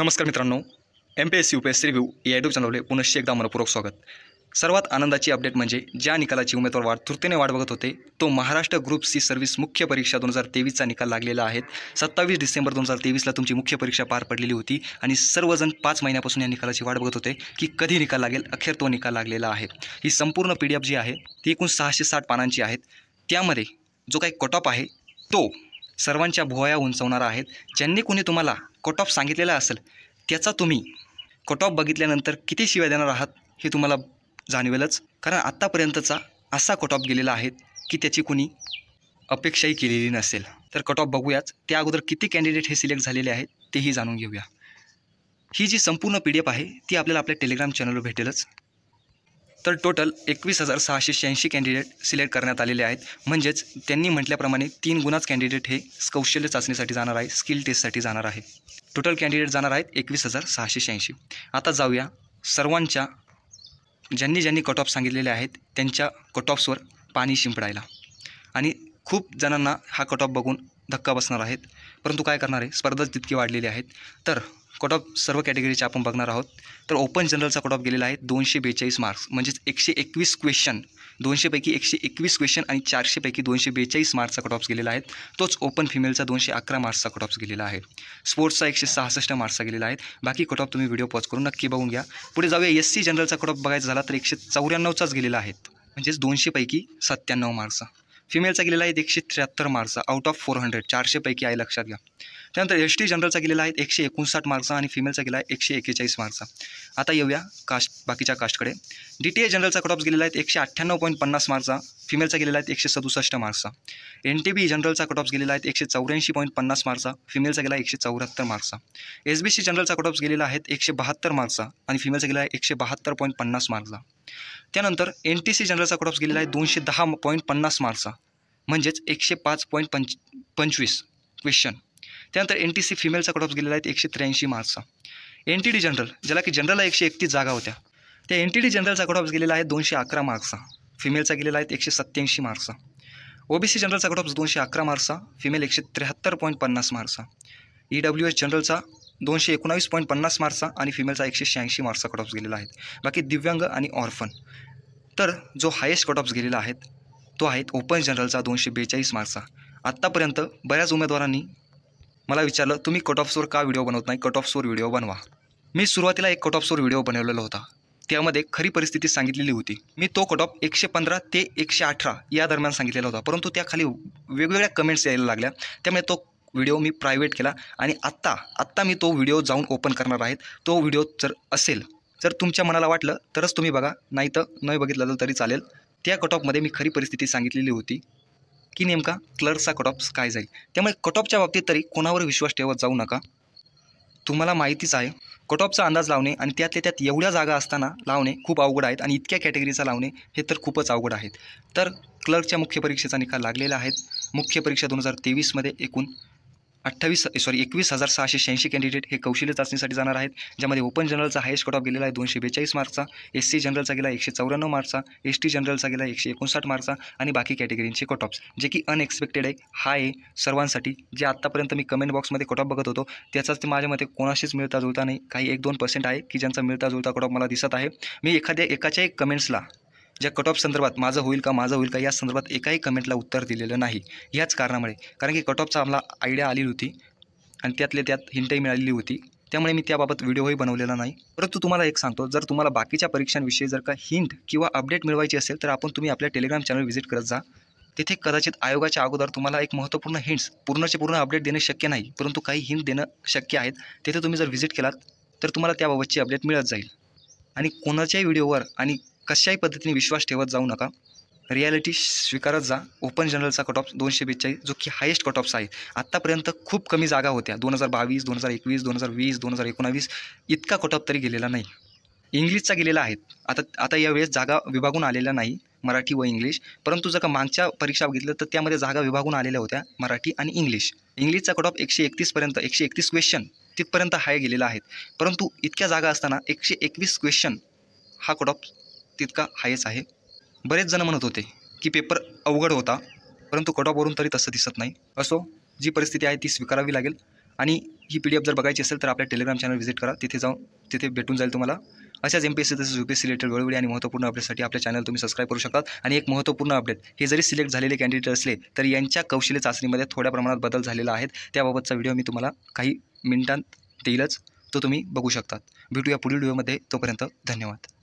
नमस्कार मित्रांनो M P S C U P S C review या यूट्यूब चॅनलवर पुनश्च एकदा मनपूर्वक स्वागत सर्वात आनंदाची अपडेट म्हणजे ज्या निकालाची उमेदवार वाढ तृतीने वाट बघत होते तो महाराष्ट्र ग्रुप सी सर्व्हिस मुख्य परीक्षा दोन हजार तेवीसचा निकाल लागलेला आहे सत्तावीस डिसेंबर दोन हजार तेवीसला तुमची मुख्य परीक्षा पार पडलेली होती आणि सर्वजण पाच महिन्यापासून या निकालाची वाट बघत होते की कधी निकाल लागेल अखेर तो निकाल लागलेला आहे ही संपूर्ण पी डी एफ जी आहे ती एकूण सहाशे साठ पानांची आहेत त्यामध्ये जो काही कट ऑफ आहे तो सर्वांच्या भुवया उंचवणार आहेत ज्यांनी कोणी तुम्हाला कट ऑफ सांगितलेला असेल त्याचा तुम्ही कट ऑफ बघितल्यानंतर किती शिवाय देणार आहात हे तुम्हाला जाणवेलच कारण आत्तापर्यंतचा असा कट ऑफ गेलेला आहे की त्याची कुणी अपेक्षाही केलेली नसेल तर कट ऑफ बघूयाच त्या अगोदर किती कॅन्डिडेट हे सिलेक्ट झालेले आहेत तेही जाणून घेऊया ही जी संपूर्ण पी डी एफ आहे ती आपल्याला आपल्या टेलिग्राम चॅनलवर भेटेलच तर टोटल एकवीस हजार सहाशे शहाऐंशी कॅन्डिडेट सिलेक्ट करण्यात आलेले आहेत म्हणजेच त्यांनी म्हटल्याप्रमाणे तीन गुणाच कॅन्डिडेट हे कौशल्य चाचणीसाठी जाणार आहे स्किल टेस्टसाठी जाणार आहे टोटल कॅन्डिडेट जाणार आहेत एकवीस हजार सहाशे शहाऐंशी आता जाऊया सर्वांच्या ज्यांनी ज्यांनी कट ऑफ सांगितलेले आहेत त्यांच्या कट ऑफ्सवर पाणी शिंपडायला आणि खूप जणांना हा कट ऑफ बघून धक्का बसणार आहेत परंतु काय करणार आहे स्पर्धा जितकी वाढलेली आहेत तर कट ऑफ सर्व कॅटेगरीचे आपण बघणार आहोत तर ओपन जनरलचा कट ऑफ गेलेला आहे दोनशे बेचाळीस मार्क्स म्हणजेच एकशे एकवीस क्वेश्चन दोनशेपैकी एकशे एकवीस क्वेश्चन आणि चारशेपैकी दोनशे बेचाळीस मार्क्सचा कट ऑफ गेलेला आहे तोच ओपन फिमेलचा दोनशे अकरा मार्क्सचा कट ऑफ गेलेला आहे स्पोर्ट्सचा एकशे सहासष्ट मार्क्सचा गेलेला आहे बाकी कट ऑफ तुम्ही व्हिडिओ पॉज करून नक्की बघून घ्या पुढे जाऊया एस सी जनरलचा कट ऑफ बघायचा झाला तर एकशे चौऱ्याण्णवचाच गेलेला आहे म्हणजेच दोनशेपैकी सत्त्याण्णव मार्क्सचा फिमेलचा गेलेला आहे एकशे त्र्याहत्तर marks out of four hundred चारशेपैकी आहे लक्षात घ्या त्यानंतर एस टी जनरलचा गेलेला आहे एकशे एकोणसाठ मार्क्सचा आणि फिमेलचा गेला आहे एकशे एक्केचाळीस मार्क्सचा आता येऊया कास्ट बाकीच्या कास्टकडे डी टी ए जनरलचा ऑफ गेलेला आहे एकशे अठ्ठ्याण्णव पॉईंट पन्नास मार्क्सचा फिमेलचा गेलेला आहे एकशे सदुसष्ट मार्क्सचा एन टी बी जनरलचा ऑफ गेलेला आहे एकशे चौऱ्याऐंशी पॉईंट पन्नास मार्क्सचा फिमेलचा गेला एकशे चौऱ्याहत्तर मार्क्सचा एस बी सी जनरलचा ऑफ गेलेला आहे एकशे बहात्तर मार्क्सचा आणि फिमेलचा गेला आहे एकशे बहात्तर पॉईंट पन्नास मार्क्सचा त्यानंतर एन टी सी जनरलचा ऑफ गेलेला आहे दोनशे दहा पॉईंट पन्नास मार्क्सचा म्हणजेच एकशे पाच पॉईंट पंच पंचवीस क्वेश्चन त्यानंतर एन टी सी फिमेलचा कट ऑफ गेलेला आहे एकशे त्र्याऐंशी मार्क्सचा एन टी डी जनरल ज्याला की जनरलला एकशे एकतीस जागा होत्या त्या एन टी डी जनरलचा कट ऑफ गेलेला आहे दोनशे अकरा मार्क्सचा फिमेलचा गेलेला आहे एकशे सत्त्याऐंशी मार्क्सचा ओबीसी जनरलचा कट ऑफ दोनशे अकरा मार्क्सचा फिमेल एकशे त्र्याहत्तर पॉईंट पन्नास मार्क्सचा ई डब्ल्यू एस जनरलचा दोनशे एकोणावीस पॉईंट पन्नास मार्क्सचा आणि फिमेलचा एकशे शहाऐंशी मार्क्सचा कट ऑफ गेलेला आहे बाकी दिव्यांग आणि ऑर्फन तर जो हायेस्ट कट ऑफ गेलेला आहे तो आहे ओपन जनरलचा दोनशे बेचाळीस मार्क्सचा आत्तापर्यंत बऱ्याच उमेदवारांनी मला विचारलं तुम्ही कट ऑफ्सवर का व्हिडिओ बनवत नाही कट ऑफ्सवर व्हिडिओ बनवा मी सुरुवातीला एक कट ऑफ्सवर व्हिडिओ बनवलेला होता त्यामध्ये खरी परिस्थिती सांगितलेली होती मी तो कट ऑफ एकशे पंधरा ते एकशे अठरा या दरम्यान सांगितलेला होता परंतु त्याखाली वेगवेगळ्या कमेंट्स यायला लागल्या त्यामुळे तो व्हिडिओ मी प्रायव्हेट केला आणि आत्ता आत्ता मी तो व्हिडिओ जाऊन ओपन करणार आहेत तो व्हिडिओ जर असेल जर तुमच्या मनाला वाटलं तरच तुम्ही बघा नाही तर नाही बघितलं तरी चालेल त्या कट ऑफमध्ये मी खरी परिस्थिती सांगितलेली होती की नेमका क्लर्कचा कट ऑफ काय जाईल त्यामुळे कट ऑफच्या बाबतीत तरी कोणावर विश्वास ठेवत जाऊ नका तुम्हाला माहितीच आहे कट ऑफचा अंदाज लावणे आणि त्यातल्या त्यात एवढ्या जागा असताना लावणे खूप अवघड आहेत आणि इतक्या कॅटेगरीचा लावणे हे तर खूपच अवघड आहेत तर क्लर्कच्या मुख्य परीक्षेचा निकाल लागलेला आहेत मुख्य परीक्षा दोन हजार तेवीसमध्ये एकूण अठ्ठावीस सॉरी एकवीस हजार सहाशे शहाऐंशी कॅन्डिडेट हे कौशल्य चाचणीसाठी जाणार आहेत ज्यामध्ये ओपन जनरलचा हायस्ट कट ऑफ गेलेला आहे दोनशे बेचाळीस मार्कचा एस सी जनरलचा गेला एकशे चौऱ्याण्णव मार्कचा एस टी जनरलचा गेला एकशे एकोणसाठ मार्कचा आणि बाकी कॅटेगरींचे कट ऑफ्स जे की अनएक्सपेक्टेड आहे हा आहे सर्वांसाठी जे आत्तापर्यंत मी कमेंट बॉक्समध्ये कट ऑफ बघत होतो त्याचाच ते माझ्या मते कोणाशीच मिळता जुळता नाही काही एक दोन पर्सेंट आहे की ज्यांचा मिळता जुळता कट ऑफ मला दिसत आहे मी एखाद्या एकाच्या कमेंट्सला ज्या कट ऑफ संदर्भात माझं होईल का माझं होईल का या संदर्भात एकाही कमेंटला उत्तर दिलेलं नाही याच कारणामुळे कारण की कट ऑफचा आम्हाला आयडिया आलेली होती आणि त्यातले त्यात हिंटही मिळालेली होती त्यामुळे मी त्याबाबत व्हिडिओही बनवलेला नाही परंतु तुम्हाला एक सांगतो जर तुम्हाला बाकीच्या परीक्षांविषयी जर का हिंट किंवा अपडेट मिळवायची असेल तर आपण तुम्ही आपल्या टेलिग्राम चॅनल व्हिजिट करत जा तिथे कदाचित आयोगाच्या अगोदर तुम्हाला एक महत्त्वपूर्ण हिंट्स पूर्णचे पूर्ण अपडेट देणे शक्य नाही परंतु काही हिंट देणं शक्य आहेत तिथे तुम्ही जर व्हिजिट केलात तर तुम्हाला त्याबाबतची अपडेट मिळत जाईल आणि कोणाच्याही व्हिडिओवर आणि कशाही पद्धतीने विश्वास ठेवत जाऊ नका रियालिटी स्वीकारत जा ओपन जनरलचा कट ऑफ दोनशे बेचाळीस जो की हायेस्ट कट ऑफ्स आहे आत्तापर्यंत खूप कमी जागा होत्या दोन हजार बावीस दोन हजार एकवीस दोन हजार वीस दोन हजार एकोणावीस इतका कट ऑफ तरी गेलेला नाही इंग्लिशचा गेलेला आहेत आता आता यावेळेस जागा विभागून आलेल्या नाही मराठी व इंग्लिश परंतु जर का मागच्या परीक्षा बघितलं तर त्यामध्ये जागा विभागून आलेल्या होत्या मराठी आणि इंग्लिश इंग्लिशचा कट ऑफ एकशे एकतीसपर्यंत एकशे एकतीस क्वेश्चन तिथपर्यंत हाय गेलेला आहेत परंतु इतक्या जागा असताना एकशे एकवीस क्वेश्चन हा कट ऑफ तितका हायच आहे बरेच जण म्हणत होते की पेपर अवघड होता परंतु कट तरी तसं दिसत नाही असो जी परिस्थिती आहे ती स्वीकारावी लागेल आणि ही पी डी एफ जर बघायची असेल तर आपल्या टेलिग्राम चॅनल व्हिजिट करा तिथे जाऊन तिथे भेटून जाईल तुम्हाला अशाच एम पी एस सी तसेच U P S C related वेळोवेळी आणि महत्त्वपूर्ण अपडेटसाठी आपल्या चॅनल तुम्ही सबस्क्राईब करू शकता आणि एक महत्त्वपूर्ण अपडेट हे जरी सिलेक्ट झालेले कॅन्डिडेट असले तर यांच्या कौशल्य चाचणीमध्ये थोड्या प्रमाणात बदल झालेला आहे त्याबाबतचा व्हिडिओ मी तुम्हाला काही मिनिटांत देईलच तो तुम्ही बघू शकतात भेटूया पुढील व्हिडिओमध्ये तोपर्यंत धन्यवाद